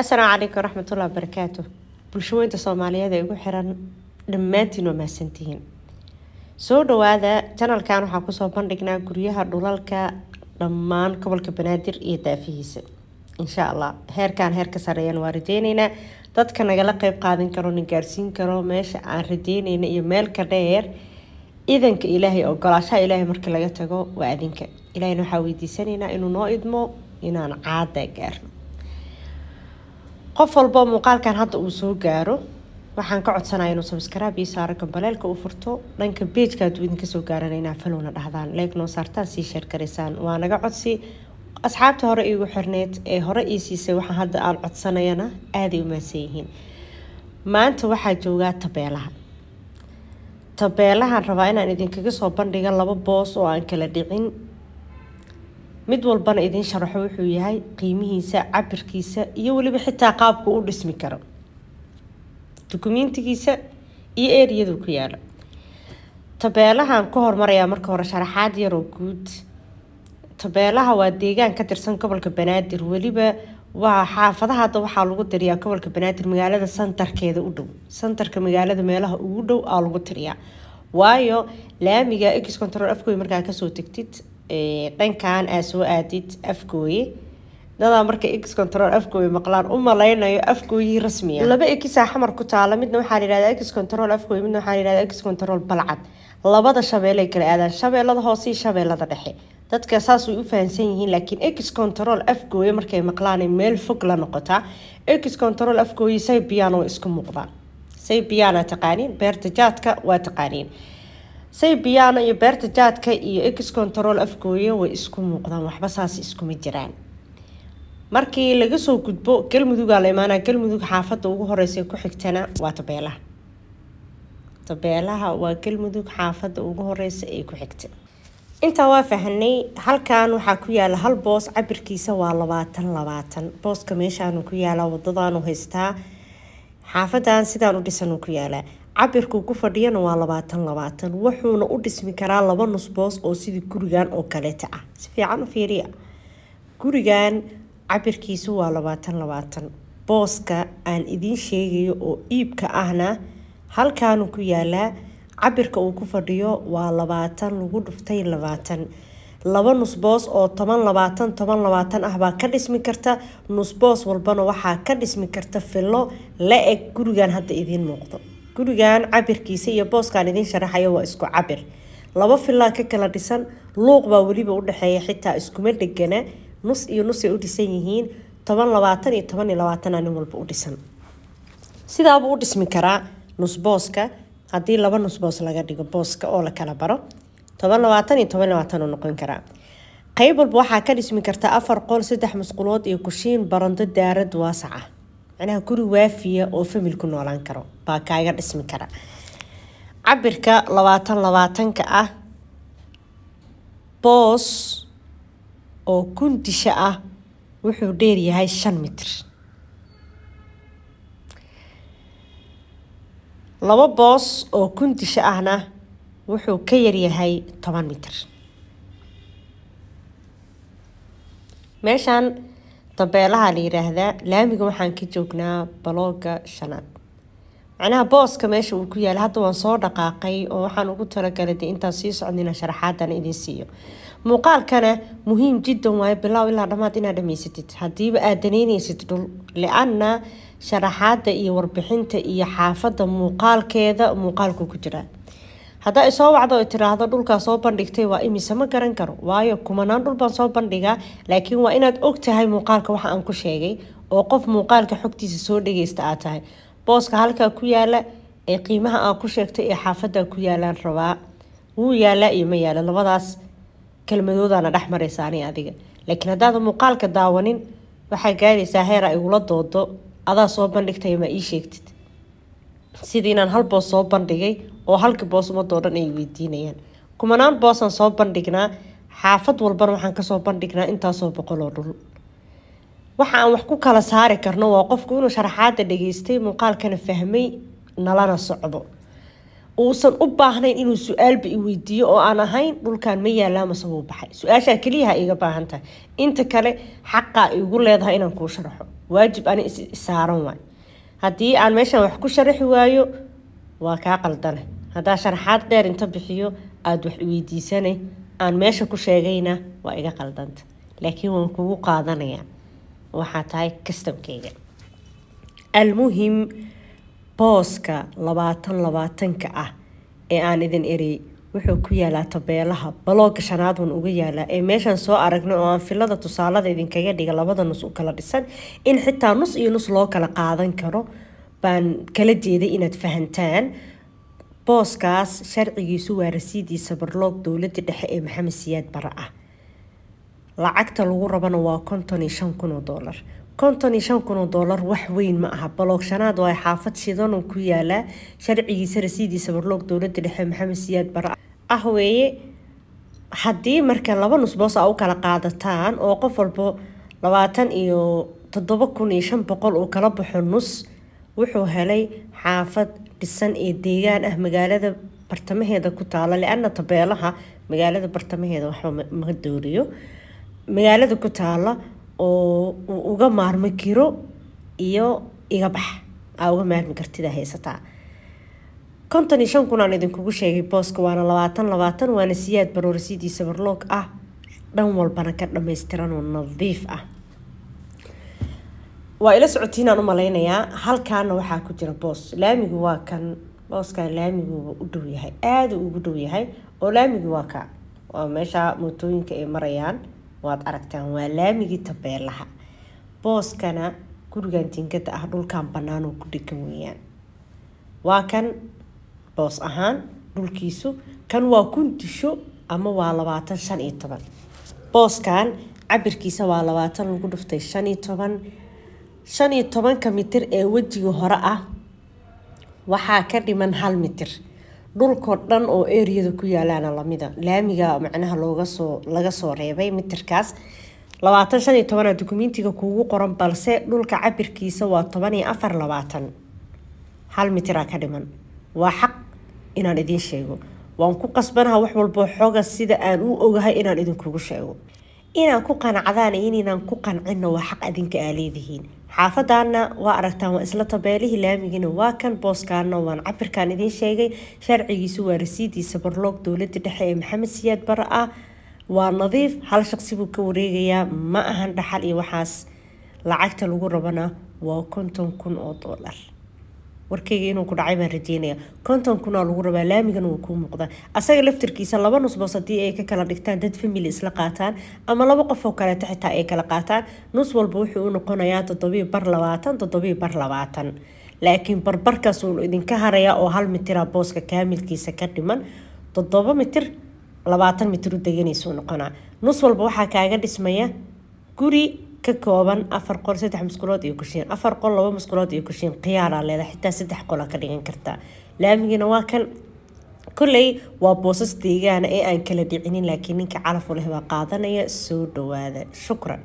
asalaamu calaykum waraxmatullahi wabarakaatu bulshooyinta soomaaliyeed ee igu xiran dhammaantiin waa mahadsantihiin soo dhawaada janalkan waxaa kusoo bandhignaa guryaha dhulalka dhammaan gobolka banaadir iyo daafihiisa insha allah heerkaan heerka sareeyaan waa rajeyneynaa dadka nagala qeyb qaadan karo nagaarsiin karo meesha aan rajeyneyna iyo meelka dheer idanka ilaahay ogolaashaha ilaahay marka laga tago waa adinka ilaahayna waxaa weydiisanaynaa inuu noo idmo inaan caada gaarno qof walbo muuqaalkan hadda uu soo gaaro waxaan ka codsanaya inuu sabskrab iyo saaro gambaleelka u furto dhanka beejka hadduu idinka soo inaa falowna dhahdaan leeg saartaan sii sheergaraysaan waa naga codsi asxaabta hore iigu xirneed ee hore ii siisay waxa hadda aan codsanayana aaday u maadsan yihiin maanta waxaa joogaa tabeelaha tabeelahaan rabaa inaan idinkaga soo bandhiga laba boos oo aan kala dhicin mid walbana idin sharaxo wuxuu yahay qiimihiisa cabirkiisa iyo weliba xitaa qaabka u dhismi karo dukumiintigiisa iyo eriyadu ku yaalo tabeelahan ku hormarayaa marka hore sharaxaad yaroo guud tabeelaha waa deegaan ka tirsan gobolka banaadir weliba waa xaafadaha hadda waxaa lagu tiriyaa gobolka banaadir magaalada santarkeeda u dhow santarka magaalada meelaha ugu dhow aa lagu tiriyaa waayo laamiga x control afkoy markaa kasoo tegtid Eh, dhankan aa soo aadid afgooye dadaa marka x control afgooye maqlaan u malaynayo afgooyii rasmiya laba ekisaa xamar ku taala midna waxaa yidhahdaa x control afgooye midna waxaa yidhahdaa x control balcad labada shabeele kala aadaan shabeellada hoose iyo shabeellada dhexe dadka saasay u fahamsan yihiin laakiin x control afgooye markay maqlaan meel fog la noqotaa x control afgooye saybiyan oo isku muuqdaan saybiyaana taqaaniin beertajaadka waa taqaaniin say biyano iyo beerta jaadka iyo ex control afgooye way isku muuqdaan waxba saas iskuma jiraan markii laga soo gudbo galmudugaa la imaanaa galmudug xaafadda ugu horeysa ku xigtana waa tabeelaha tabeelaha waa galmudug xaafadda ugu horeysa ee ku xigta intaa waa fahanay halkan waxaa ku yaala hal boos cabirkiisa waa labaatan labaatan booska meeshaanu ku yaala wadadaanu haystaa xaafadan sidaan u dhisan ku yaalaa cabirku ku fadhiyana waa labaatan labaatan wuxuuna u dhismi karaa laba nus boos oo sidii gurigan oo kaleeta ah si fiican u fiiriya gurigan cabirkiisu waa labaatan labaatan booska aan idiin sheegayo oo iibka ahna halkaanu ku yaalaa cabirka uu ku fadhiyo waa labaatan lagu dhuftay labaatan laba nusboos oo toban labaatan toban labaatan ah baa ka dhismi karta nusboos walbana waxaa ka dhismi karta fillo la-eg gurigan hadda idiin muuqdo gurigan cabirkiisa iyo booskaan idiin sharaxayo waa isku cabir laba filaa ka kala dhisan luuq baa weliba udhexeeya xitaa iskuma dhegana nus iyo nusay u dhisan yihiin toban labaatan iyo toban iyo labaatana nin walba u dhisan sidaabuu u dhismi karaa nusbooska haddii laba nusboos laga dhigo booska oo la kala baro toban labaatan iyo toban labaatanuu noqon karaa qayb walba waxaa ka dhismi karta afar qol saddex masquulood iyo kushiin barando daarad waasac ah macnaha guri waafiya oo familku noolaan karo baa kaaga dhismi kara cabirka labaatan labaatanka ah boos oo kundisho ah wuxuu dheer yahay shan mitir laba boos oo kundisho ahna wuxuu ka yaryahay toban mitir meeshaan dabeelaha la yiraahdaa laamiga waxaan ka joognaa balooga shanaad macnaha booska meesha uu ku yaalay hadda waan soo dhaqaaqay oo waxaan ugu talagalay de intaan sii socdina sharaxaadan idin siiyo muuqaalkana muhiim jiddan waayo bilaaw ilaa dhammaad inaad dhamaysatid haddiiba aad danaynaysid dhul li sharaxaada iyo warbixinta iyo xaafada muuqaalkeeda muuqaalku ku jiraa haddaa i soo wacdo tiraahdo dhulkaa soo bandhigtay waa imise ma garan karo waayo kumanaan dhul baan soo bandhigaa laakiin waa inaad og tahay muuqaalka waxa aan ku sheegay oo qof muuqaalka xogtiisa soo dhageysta aad tahay booska halkaa ku yaala ee qiimaha aan ku sheegtay ee xaafaddaa ku yaalaan rabaa wuu yaalaa iyo ma yaala labadaas kelmadoodaana dhex maraysa ani adiga laakiin haddaada muuqaalka daawanin waxaa gaadaysaa heera igula doodo adaa soo bandhigtay ma ii sheegtid sidii inaan halboos soo bandhigay oo halka boos ummadda oo dhan ay weydiinayaan kumanaan boosaan soo bandhignaa xaafad walbana waxaan kasoo bandhignaa intaasoo boqol oo dhul waxa aan wax ku kala saari karno waa qofku inuu sharaxaada dhageystay muuqaalkana fahmay nalana socdo uusan u baahnayn inuu su-aalba i weydiiyo oo aan ahayn dhulkan ma yaalaa mase wuu baxay su-aashaa keliyaha iga baahan inta kale xaqaa igu leedahay inaan kuu sharaxo waajib ani is waay haddii aan meeshan wax ku sharaxi waayo waa kaa qaldane haddaa sharxaad dheer inta bixiyo aada wax weydiisanay aan meesha ku sheegayna waa iga qaldanta laakiin waan kugu qaadanayaa waxaa tahay kastamkeyga almuhim booska labaatan labaatanka ah ee aan idin eriyay wuxuu ku yaalaa tabeelaha balooga shanaad uun uga yaalaa ee meeshaan soo aragnay oo aan filada tusaalada idinkaga dhiga labada nus u kala dhisan in xitaa nus iyo nus loo kala qaadan karo baan kala jeeday inaad fahantaan booskaas sharcigiisu waa rasiidii sabarloog dowladda dhexe ee maxamed siyaad bara ah lacagta lagu rabana waa konton iyo shan kun oo doolar konton iyo shan kun oo doolar wax weyn ma aha baloog shanaad oo ay xaafad shidanoo ku yaalaa sharcigiisa rasiidii sabarloog dowladda dhexe maxamed siyaad bara ah weeye haddii marka laba nus boos aa u kala qaadataan oo qof walbo labaatan iyo toddoba kun iyo shan boqol uu kala baxo nus wuxuu helay xaafad dhisan ee deegaan ah magaalada bartamaheeda ku taala liana tabeelaha magaalada bartamaheeda waxba ma dooriyo magaalada ku taala oo uu uga maarmo giro iyo iga bax aa uga maarmi kartida haysataa konton iyo shan kun idinkugu sheegay booska waana labaatan labaatan waana siyaad baroorasidiisa barloog ah dhan walbana ka oo nadiif ah waa ila socotiinaan u malaynayaa halkaana waxaa ku jira boos laamigu waa kan booskan laamiguuba u dhow yahay aada ugu dhow yahay oo laamigu waa ka waa meesha mootooyinka ay marayaan waad aragtaan waa laamigii tabeelaha booskana gurigan jinkada ah dhulkan banaanoo ku dhegan weyaan waa kan boos ahaan dhulkiisu kan waa kuntisho ama waa labaatan shan iyo toban booskan cabirkiisa waa labaatan lagu dhuftay shan iyo toban shan iyo tobanka mitir ee wejiga hore ah waxaa ka dhiman hal mitir dhulkao dhan oo eriyada ku yaalaana lamida laamiga macnaha loogasoo laga soo reebay mitirkaas labaatan shan iyo tobana dukumentiga kuugu qoran balse dhulka cabirkiisa waa toban iyo afar labaatan hal mitiraa ka dhiman waa xaq inaan idiin sheego waan ku qasbanaha wax walboo xooga sida aan u ogahay inaan idinkugu sheego inaan ku qanacdaan iyo inaynan ku qancino waa xaq adinka aa leedihiin xaafadaana waa aragtaan waa isla tabeelihii laamigiina waa kan booskaana waan cabirkan idiin sheegay sharcigiisu waa rasiidiisa barloog dowladda dhexe ee maxamed siyaad bara ah waa nadiif hal shaqsi buu ka wareegayaa ma ahan dhaxal iyo waxaas lacagta lagu rabana waa konton kun oo doolar warkayga inuu ku dhacay baan rajeynaya konton kuna lagu rabaa laamigana wuu kuu muuqda asaga laftarkiisa laba nusboos haddii ay ka kala dhigtaan dad famili isla qaataan ama laba qof oo kaleeto xitaa ay kala qaataan nus walba wuxuu u noqonayaa toddobii bar labaatan toddobii bar labaatan laakiin barbarkaas uu idinka haraya oo hal mitira booska kaamilkiisa ka dhiman toddoba mitir labaatan mitir u deganaysu noqonaa nus walba waxaa kaaga dhismaya guri ka kooban afar qol saddex masquulood iyo kushiin afar qol laba masquulood iyo kushiin khiyaaraa leedahay xitaa saddex qola ka dhigan kartaa laamigiina waa kan kolley waa boosas deegaana ee aan kala dhicinin laakiin ninka calafu leh baa qaadanaya soo dhawaada shukran